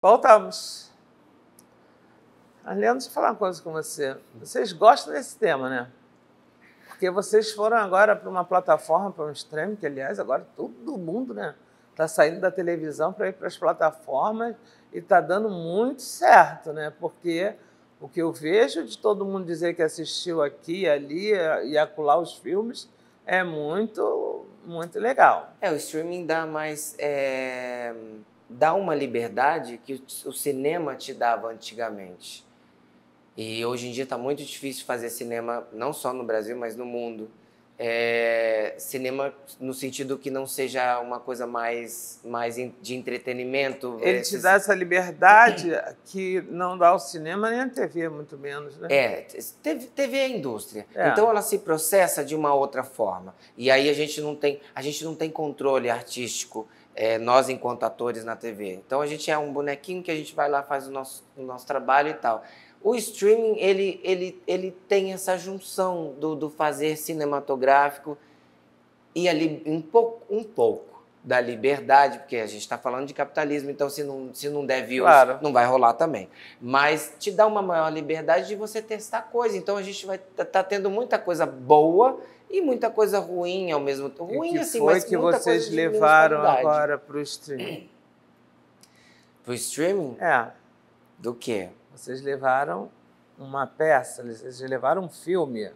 Voltamos. Aliás, ah, deixa eu falar uma coisa com você. Vocês gostam desse tema, né? Porque vocês foram agora para uma plataforma, para um stream, que aliás, agora todo mundo, né? Está saindo da televisão para ir para as plataformas e está dando muito certo, né? Porque o que eu vejo de todo mundo dizer que assistiu aqui, ali e acolá os filmes é muito, muito legal. É, o streaming dá mais. É dá uma liberdade que o cinema te dava antigamente. E hoje em dia está muito difícil fazer cinema, não só no Brasil, mas no mundo. É, cinema no sentido que não seja uma coisa mais, mais de entretenimento. Ele esses... te dá essa liberdade que não dá ao cinema nem à TV, muito menos, né? É, TV é indústria. É. Então ela se processa de uma outra forma. E aí a gente não tem, a gente não tem controle artístico é, nós enquanto atores na TV. Então a gente é um bonequinho que a gente vai lá, faz o nosso, o nosso trabalho e tal. O streaming, ele, ele, ele tem essa junção do, do fazer cinematográfico e ali um pouco, um pouco da liberdade, porque a gente está falando de capitalismo, então se não, se não der views, claro. não vai rolar também. Mas te dá uma maior liberdade de você testar coisa. Então a gente vai tá, tá tendo muita coisa boa e muita coisa ruim ao mesmo tempo. Ruim, e assim, mas. O que vocês levaram agora para o streaming? Para o streaming? É. Do quê? Vocês levaram uma peça, vocês levaram um filme.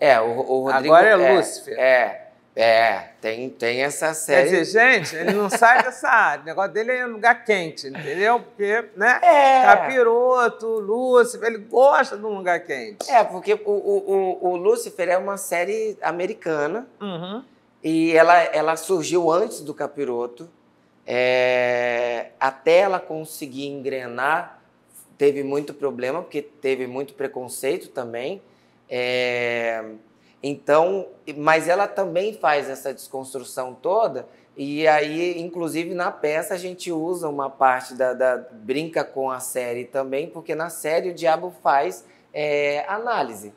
É, o, o Rodrigo. Agora é, é Lúcifer. É. É, tem, tem essa série. Quer dizer, gente, ele não sai dessa área. O negócio dele é no lugar quente, entendeu? Porque, né? É. Capiroto, tá Lúcifer, ele gosta de um lugar quente. É, porque o, o, o, o Lúcifer é uma série americana uhum. e ela, ela surgiu antes do Capiroto. É, até ela conseguir engrenar, teve muito problema, porque teve muito preconceito também. É, então, mas ela também faz essa desconstrução toda, e aí, inclusive, na peça a gente usa uma parte da. da brinca com a série também, porque na série o diabo faz é, análise.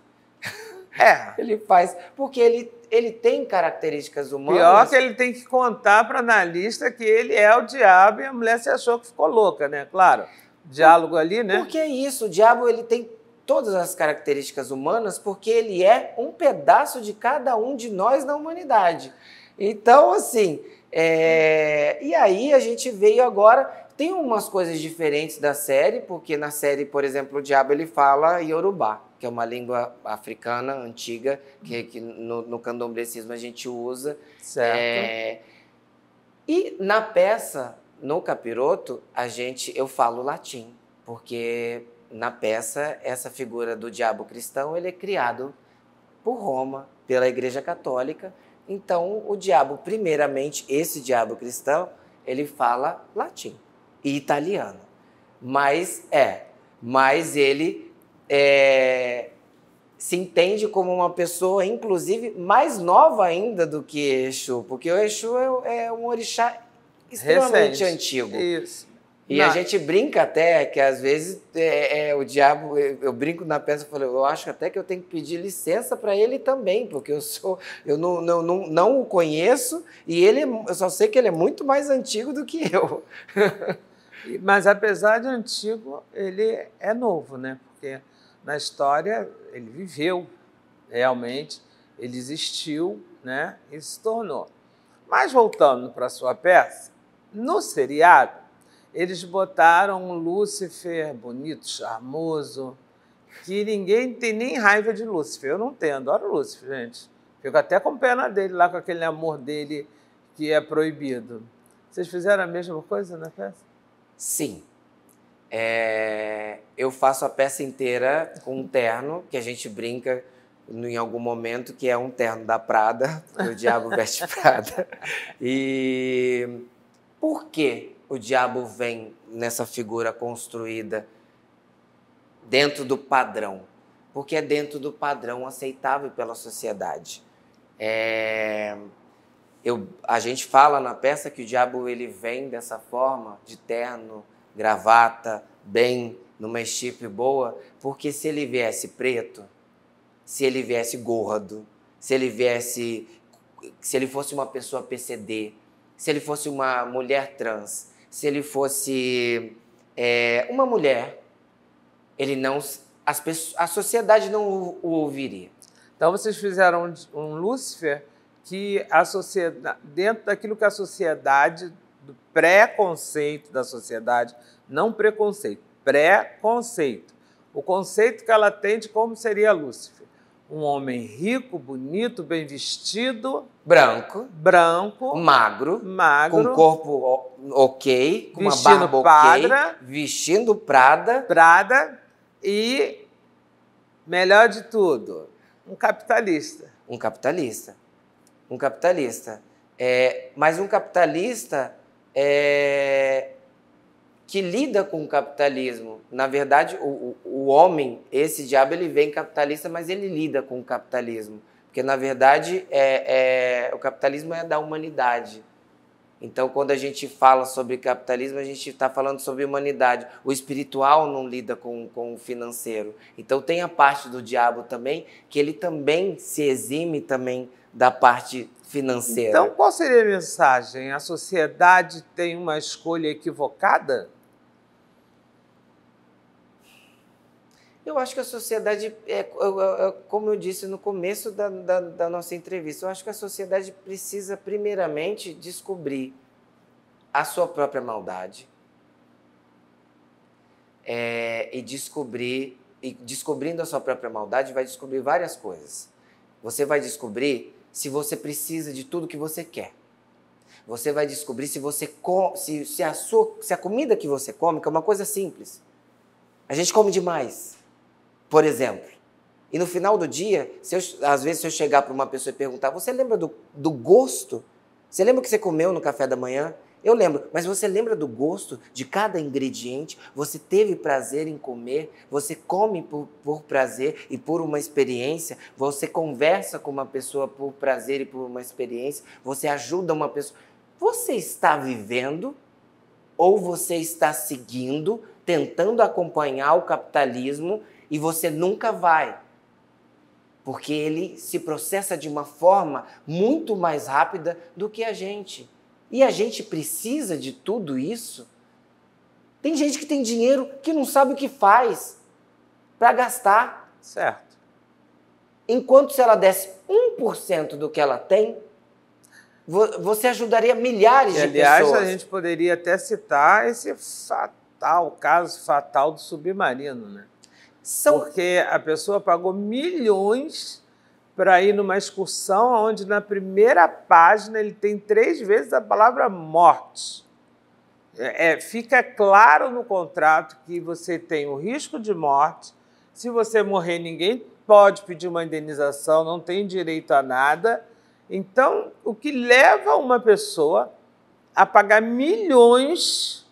É. ele faz. Porque ele, ele tem características humanas. Pior que ele tem que contar para analista que ele é o diabo e a mulher se achou que ficou louca, né? Claro. Diálogo ali, né? Porque é isso, o diabo ele tem todas as características humanas, porque ele é um pedaço de cada um de nós na humanidade. Então, assim, é... e aí a gente veio agora. Tem umas coisas diferentes da série, porque na série, por exemplo, o diabo ele fala Yorubá, que é uma língua africana antiga, que, que no, no candomblecismo a gente usa. Certo. É... E na peça, no Capiroto, a gente, eu falo latim, porque na peça, essa figura do diabo cristão, ele é criado por Roma, pela Igreja Católica. Então, o diabo, primeiramente, esse diabo cristão, ele fala latim e italiano. Mas é, mas ele é, se entende como uma pessoa, inclusive, mais nova ainda do que Exu, porque o Exu é, é um orixá extremamente Recente. antigo. Isso. E a gente brinca até que às vezes é, é o diabo. Eu, eu, brinco na peça e falo, eu acho até que eu tenho que pedir licença para ele também, porque eu sou, eu não, não, não, não o conheço e ele, eu só sei que ele é muito mais antigo do que eu. Mas apesar de antigo, ele é novo, né? Porque na história ele viveu realmente, ele existiu, né? E se tornou. Mas voltando para a sua peça, no seriado eles botaram um Lúcifer bonito, charmoso, que ninguém tem nem raiva de Lúcifer. Eu não tenho, adoro Lúcifer, gente. Fico até com pena dele lá, com aquele amor dele que é proibido. Vocês fizeram a mesma coisa na peça? Sim. É... Eu faço a peça inteira com um terno, que a gente brinca em algum momento, que é um terno da Prada, o Diabo Veste Prada. E por quê? o diabo vem nessa figura construída dentro do padrão, porque é dentro do padrão aceitável pela sociedade. É... Eu, a gente fala na peça que o diabo ele vem dessa forma, de terno, gravata, bem, numa estipe boa, porque se ele viesse preto, se ele viesse gordo, se ele viesse, se ele fosse uma pessoa PCD, se ele fosse uma mulher trans, se ele fosse é, uma mulher, ele não as pessoas, a sociedade não o, o ouviria. Então vocês fizeram um, um Lúcifer que a sociedade dentro daquilo que a sociedade do preconceito da sociedade, não preconceito, preconceito, o conceito que ela tem de como seria Lúcifer um homem rico, bonito, bem vestido, branco, branco, magro, magro, com corpo ok, com uma barba padra, ok, vestindo Prada, Prada e melhor de tudo, um capitalista. Um capitalista, um capitalista, é, mas um capitalista é, que lida com o capitalismo. Na verdade, o, o o homem, esse diabo, ele vem capitalista, mas ele lida com o capitalismo. Porque, na verdade, é, é, o capitalismo é da humanidade. Então, quando a gente fala sobre capitalismo, a gente está falando sobre humanidade. O espiritual não lida com, com o financeiro. Então, tem a parte do diabo também, que ele também se exime também da parte financeira. Então, qual seria a mensagem? A sociedade tem uma escolha equivocada? Eu acho que a sociedade, é, é, é, como eu disse no começo da, da, da nossa entrevista, eu acho que a sociedade precisa, primeiramente, descobrir a sua própria maldade é, e descobrir e descobrindo a sua própria maldade vai descobrir várias coisas. Você vai descobrir se você precisa de tudo que você quer. Você vai descobrir se você se, se a sua se a comida que você come que é uma coisa simples. A gente come demais por exemplo. E no final do dia, eu, às vezes, se eu chegar para uma pessoa e perguntar: Você lembra do, do gosto? Você lembra o que você comeu no café da manhã? Eu lembro, mas você lembra do gosto de cada ingrediente? Você teve prazer em comer? Você come por, por, prazer e por uma experiência? Você conversa com uma pessoa por prazer e por uma experiência? Você ajuda uma pessoa? Você está vivendo ou você está seguindo, tentando acompanhar o capitalismo e você nunca vai, porque ele se processa de uma forma muito mais rápida do que a gente. E a gente precisa de tudo isso. Tem gente que tem dinheiro que não sabe o que faz para gastar. Certo. Enquanto se ela desse 1% do que ela tem, você ajudaria milhares de pessoas. Aliás, a gente poderia até citar esse fatal, caso fatal do submarino, né? São... Porque a pessoa pagou milhões para ir numa excursão onde na primeira página ele tem três vezes a palavra morte. É, é, fica claro no contrato que você tem o risco de morte. Se você morrer, ninguém pode pedir uma indenização, não tem direito a nada. Então, o que leva uma pessoa a pagar milhões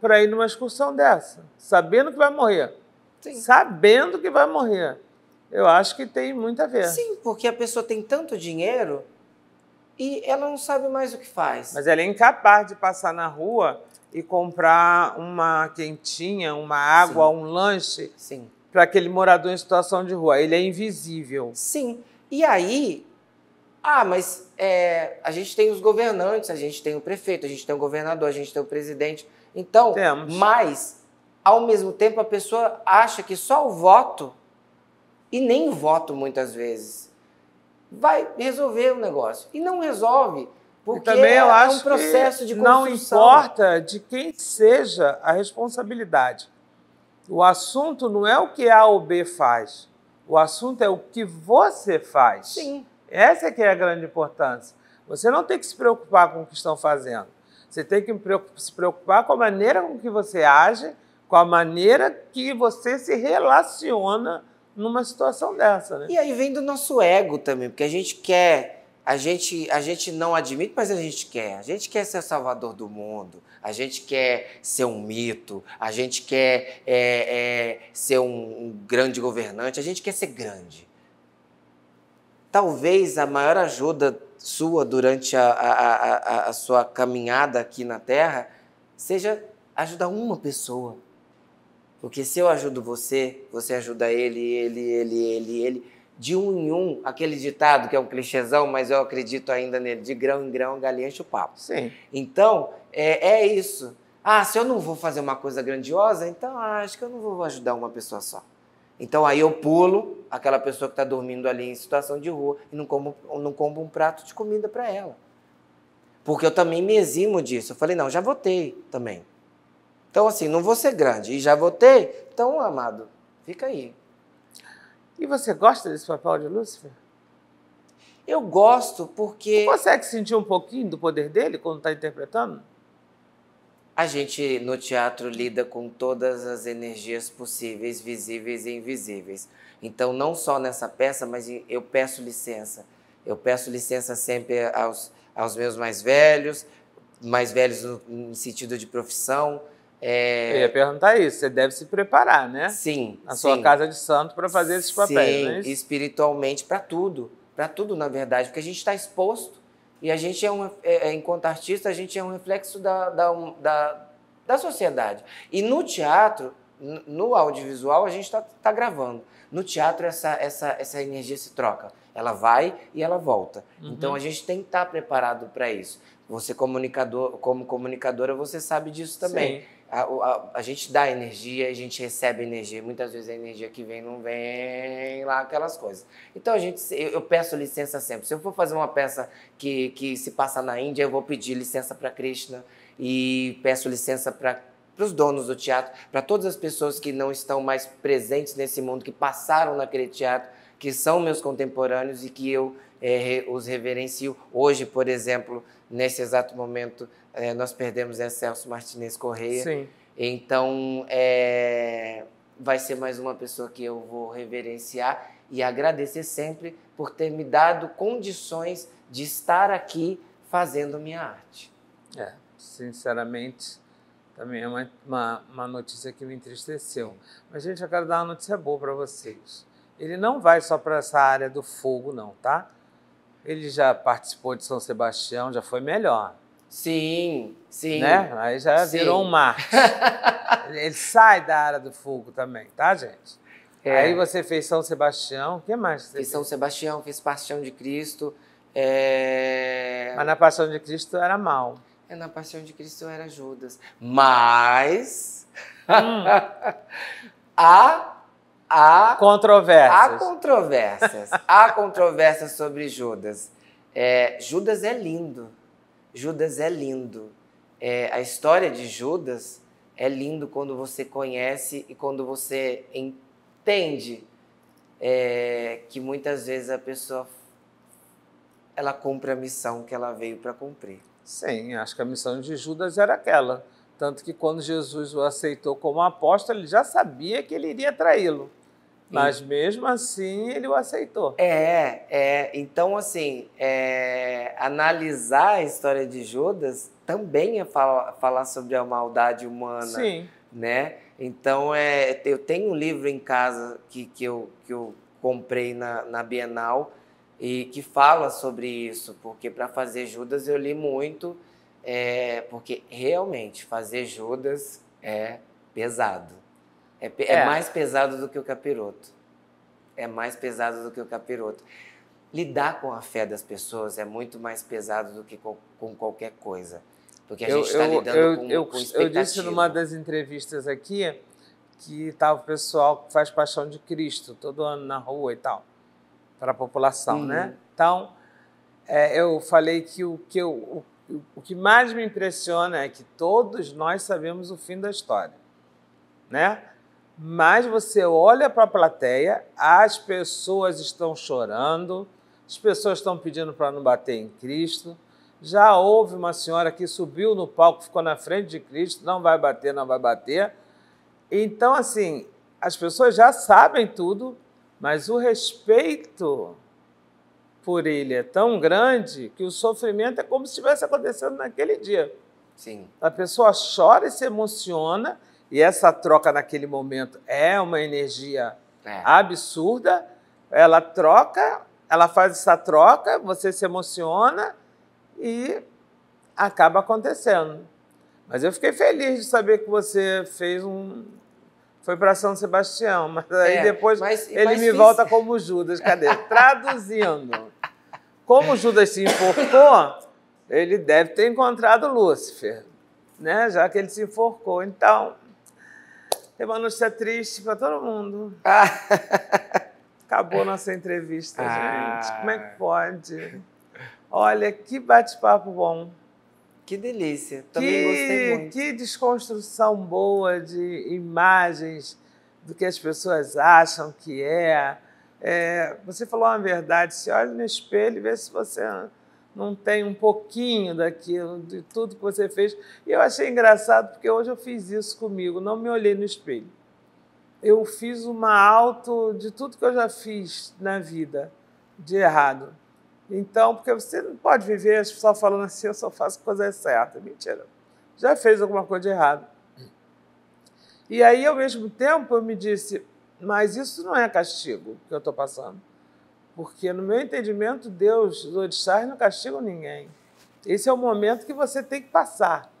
para ir numa excursão dessa, sabendo que vai morrer? Sim. sabendo que vai morrer. Eu acho que tem muito a ver. Sim, porque a pessoa tem tanto dinheiro e ela não sabe mais o que faz. Mas ela é incapaz de passar na rua e comprar uma quentinha, uma água, Sim. um lanche para aquele morador em situação de rua. Ele é invisível. Sim. E aí, ah, mas é, a gente tem os governantes, a gente tem o prefeito, a gente tem o governador, a gente tem o presidente. Então, Temos. mas ao mesmo tempo a pessoa acha que só o voto, e nem voto muitas vezes, vai resolver o negócio. E não resolve, porque é um processo de construção. Não importa de quem seja a responsabilidade. O assunto não é o que A ou B faz. O assunto é o que você faz. Sim. Essa é que é a grande importância. Você não tem que se preocupar com o que estão fazendo. Você tem que se preocupar com a maneira com que você age com a maneira que você se relaciona numa situação dessa, né? E aí vem do nosso ego também, porque a gente quer, a gente, a gente não admite, mas a gente quer. A gente quer ser salvador do mundo, a gente quer ser um mito, a gente quer é, é, ser um, um grande governante, a gente quer ser grande. Talvez a maior ajuda sua durante a, a, a, a sua caminhada aqui na Terra seja ajudar uma pessoa porque se eu ajudo você, você ajuda ele, ele, ele, ele, ele. De um em um, aquele ditado que é um clichêzão, mas eu acredito ainda nele, de grão em grão, galinha enche o papo. Sim. Então, é, é isso. Ah, se eu não vou fazer uma coisa grandiosa, então ah, acho que eu não vou ajudar uma pessoa só. Então aí eu pulo aquela pessoa que está dormindo ali em situação de rua e não como, não como um prato de comida para ela. Porque eu também me eximo disso. Eu falei, não, já votei também. Então, assim, não vou ser grande e já votei, então, amado, fica aí. E você gosta desse papel de Lúcifer? Eu gosto porque. Você consegue sentir um pouquinho do poder dele quando está interpretando? A gente no teatro lida com todas as energias possíveis, visíveis e invisíveis. Então, não só nessa peça, mas eu peço licença. Eu peço licença sempre aos, aos meus mais velhos, mais velhos no, no sentido de profissão, é... Eu ia perguntar isso, você deve se preparar, né? Sim. Na sua sim. casa de santo para fazer esses papéis, é sim, espiritualmente, para tudo. Para tudo, na verdade, porque a gente está exposto e a gente é um, é, é, enquanto artista, a gente é um reflexo da, da, da, da sociedade. E no teatro, no audiovisual, a gente está tá gravando. No teatro, essa, essa, essa energia se troca. Ela vai e ela volta. Uhum. Então, a gente tem que estar tá preparado para isso. Você, comunicador, como comunicadora, você sabe disso também. Sim a, a, a, gente dá energia, a gente recebe energia. Muitas vezes a energia que vem não vem lá, aquelas coisas. Então a gente, eu, eu peço licença sempre. Se eu for fazer uma peça que, que se passa na Índia, eu vou pedir licença para Krishna e peço licença para para os donos do teatro, para todas as pessoas que não estão mais presentes nesse mundo, que passaram naquele teatro, que são meus contemporâneos e que eu é, os reverencio. Hoje, por exemplo, nesse exato momento, é, nós perdemos é Celso Martinez Correia. Sim. Então, é, vai ser mais uma pessoa que eu vou reverenciar e agradecer sempre por ter me dado condições de estar aqui fazendo minha arte. É, sinceramente, também é uma, uma, uma notícia que me entristeceu. Mas, gente, eu quero dar uma notícia boa para vocês. Ele não vai só para essa área do fogo, não, tá? Ele já participou de São Sebastião, já foi melhor. Sim, sim. Né? Aí já sim. virou um Marte. ele sai da área do fogo também, tá, gente? É. Aí você fez São Sebastião, o que mais? Você fiz fez? São Sebastião, fiz Paixão de Cristo. É... Mas na Paixão de Cristo era mal. É, na Paixão de Cristo era Judas. Mas hum. a Há controvérsias. Há controvérsias. há controvérsias sobre Judas. É, Judas é lindo. Judas é lindo. É, a história de Judas é lindo quando você conhece e quando você entende é, que muitas vezes a pessoa ela cumpre a missão que ela veio para cumprir. Sim, acho que a missão de Judas era aquela. Tanto que quando Jesus o aceitou como apóstolo, ele já sabia que ele iria traí-lo. Mas mesmo assim ele o aceitou. É, é. Então, assim, é, analisar a história de Judas também é falar sobre a maldade humana. Sim. Né? Então, é, eu tenho um livro em casa que, que, eu, que eu comprei na, na Bienal e que fala sobre isso, porque para fazer Judas eu li muito, é, porque realmente fazer Judas é pesado. É, é, é, mais pesado do que o capiroto. É mais pesado do que o capiroto. Lidar com a fé das pessoas é muito mais pesado do que com, com qualquer coisa. Porque a eu, gente está lidando eu, com, eu, com Eu disse numa das entrevistas aqui que estava tá o pessoal que faz Paixão de Cristo todo ano na rua e tal, para a população, né? uhum. né? Então, é, eu falei que, o que, eu, o, o que mais me impressiona é que todos nós sabemos o fim da história, né? mas você olha para a plateia, as pessoas estão chorando, as pessoas estão pedindo para não bater em Cristo. Já houve uma senhora que subiu no palco, ficou na frente de Cristo, não vai bater, não vai bater. Então, assim, as pessoas já sabem tudo, mas o respeito por ele é tão grande que o sofrimento é como se estivesse acontecendo naquele dia. Sim. A pessoa chora e se emociona e essa troca naquele momento é uma energia é. absurda, ela troca, ela faz essa troca, você se emociona e acaba acontecendo. Mas eu fiquei feliz de saber que você fez um. Foi para São Sebastião, mas aí é, depois mas, ele mas me fiz... volta como Judas. Cadê? Traduzindo. Como Judas se enforcou, ele deve ter encontrado Lúcifer, né? já que ele se enforcou. Então, tem uma notícia triste para todo mundo. Ah. Acabou nossa entrevista, ah. gente. Como é que pode? Olha, que bate-papo bom. Que delícia. Também que, gostei muito. Que desconstrução boa de imagens do que as pessoas acham que é. é você falou uma verdade. Se olha no espelho e vê se você não tem um pouquinho daquilo, de tudo que você fez. E eu achei engraçado porque hoje eu fiz isso comigo, não me olhei no espelho. Eu fiz uma auto de tudo que eu já fiz na vida de errado. Então, porque você não pode viver só falando assim, eu só faço coisa certa. Mentira. Já fez alguma coisa de errado. E aí, ao mesmo tempo, eu me disse, mas isso não é castigo que eu estou passando. Porque, no meu entendimento, Deus, os orixás não castigam ninguém. Esse é o momento que você tem que passar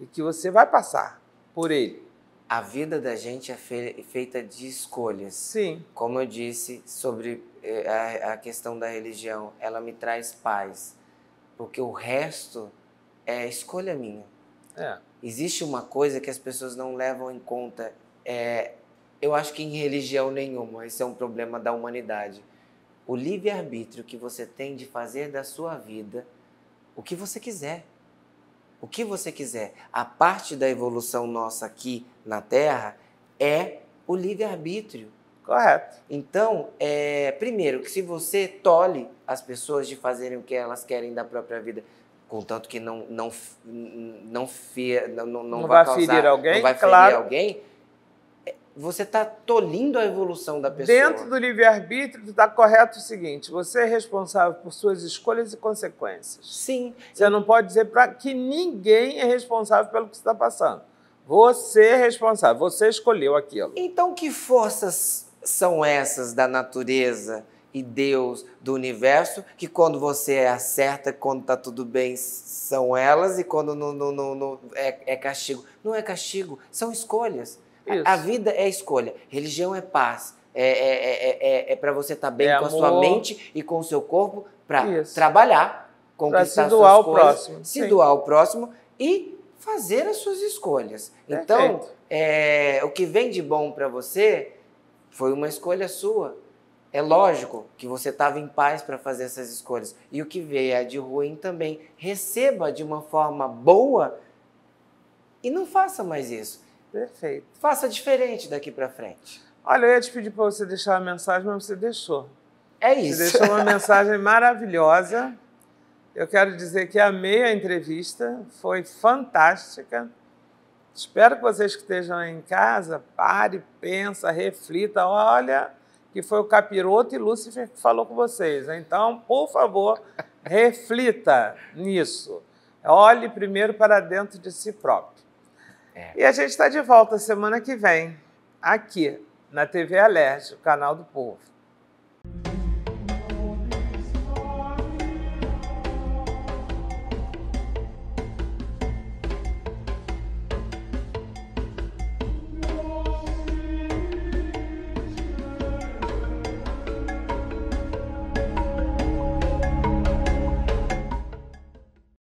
e que você vai passar por ele. A vida da gente é feita de escolhas. Sim. Como eu disse sobre eh, a questão da religião, ela me traz paz, porque o resto é escolha minha. É. Existe uma coisa que as pessoas não levam em conta. É, eu acho que em religião nenhuma, esse é um problema da humanidade o livre-arbítrio que você tem de fazer da sua vida o que você quiser. O que você quiser. A parte da evolução nossa aqui na Terra é o livre-arbítrio. Correto. Então, é, primeiro, que se você tolhe as pessoas de fazerem o que elas querem da própria vida, contanto que não não não, não, não, não, não vai causar, ferir alguém, não vai claro. ferir alguém, você está tolindo a evolução da pessoa. Dentro do livre-arbítrio, está correto o seguinte: você é responsável por suas escolhas e consequências. Sim. Você não pode dizer para que ninguém é responsável pelo que está passando. Você é responsável, você escolheu aquilo. Então, que forças são essas da natureza e Deus do universo que, quando você é acerta, quando está tudo bem, são elas e quando não, não, não, não é, é castigo? Não é castigo, são escolhas. Isso. A, a vida é escolha, religião é paz. É, é, é, é para você estar tá bem com amor. a sua mente e com o seu corpo para trabalhar, conquistar pra se doar suas ao coisas, próximo. se Sim. doar ao próximo e fazer as suas escolhas. Então, o que vem de bom para você foi uma escolha sua. É lógico que você estava em paz para fazer essas escolhas. E o que veio de ruim também, receba de uma forma boa e não faça mais isso. Perfeito. Faça diferente daqui para frente. Olha, eu ia te pedir para você deixar uma mensagem, mas você deixou. É isso. Você deixou uma mensagem maravilhosa. Eu quero dizer que amei a entrevista, foi fantástica. Espero que vocês que estejam em casa, pare, pensa, reflita. Olha, que foi o Capiroto e Lúcifer que falou com vocês. Então, por favor, reflita nisso. Olhe primeiro para dentro de si próprio. É. E a gente está de volta semana que vem, aqui na TV Alerj, o canal do povo.